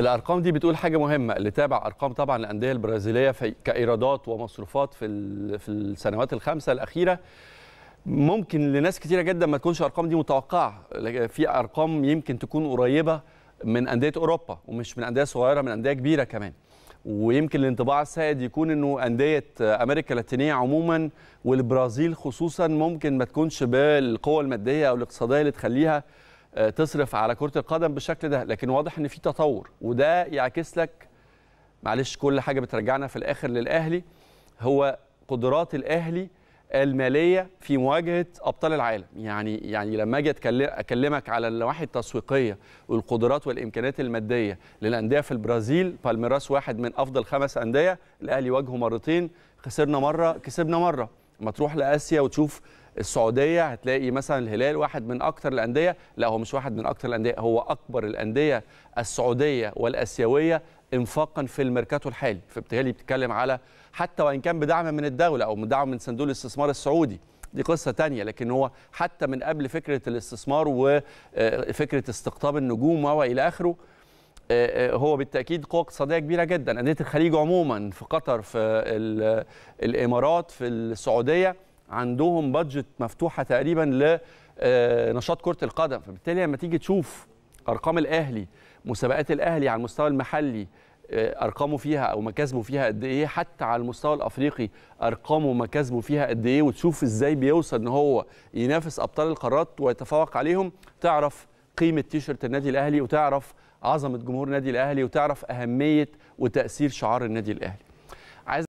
الارقام دي بتقول حاجه مهمه اللي تابع ارقام طبعا الانديه البرازيليه في كايرادات ومصروفات في في السنوات الخمسه الاخيره ممكن لناس كتيره جدا ما تكونش الارقام دي متوقعه في ارقام يمكن تكون قريبه من انديه اوروبا ومش من انديه صغيره من انديه كبيره كمان ويمكن الانطباع السائد يكون انه انديه امريكا اللاتينيه عموما والبرازيل خصوصا ممكن ما تكونش بالقوه الماديه او الاقتصاديه اللي تخليها آه، تصرف على كره القدم بالشكل ده لكن واضح ان في تطور وده يعكس لك معلش كل حاجه بترجعنا في الاخر للاهلي هو قدرات الاهلي الماليه في مواجهه ابطال العالم يعني يعني لما اجي اكلمك على النواحي التسويقيه والقدرات والامكانيات الماديه للانديه في البرازيل بالميراس واحد من افضل خمس انديه الاهلي واجهه مرتين خسرنا مره كسبنا مره ما تروح لاسيا وتشوف السعوديه هتلاقي مثلا الهلال واحد من اكثر الانديه لا هو مش واحد من اكثر الانديه هو اكبر الانديه السعوديه والاسيويه انفاقا في الميركاتو الحالي فبالتالي بتتكلم على حتى وان كان بدعم من الدوله او بدعم من صندوق الاستثمار السعودي دي قصة تانية لكن هو حتى من قبل فكرة الاستثمار وفكرة آه، استقطاب النجوم الى آخره آه، آه، هو بالتاكيد قوه اقتصاديه كبيره جدا انديه الخليج عموما في قطر في الامارات في السعوديه عندهم بادجت مفتوحه تقريبا لنشاط آه، كره القدم فبالتالي لما تيجي تشوف ارقام الاهلي مسابقات الاهلي على المستوى المحلي ارقامه فيها او مكاسبه فيها قد ايه حتى على المستوى الافريقي ارقامه ومكاسبه فيها قد ايه وتشوف ازاي بيوصل ان هو ينافس ابطال القارات ويتفوق عليهم تعرف قيمه تيشرت النادي الاهلي وتعرف عظمه جمهور النادي الاهلي وتعرف اهميه وتاثير شعار النادي الاهلي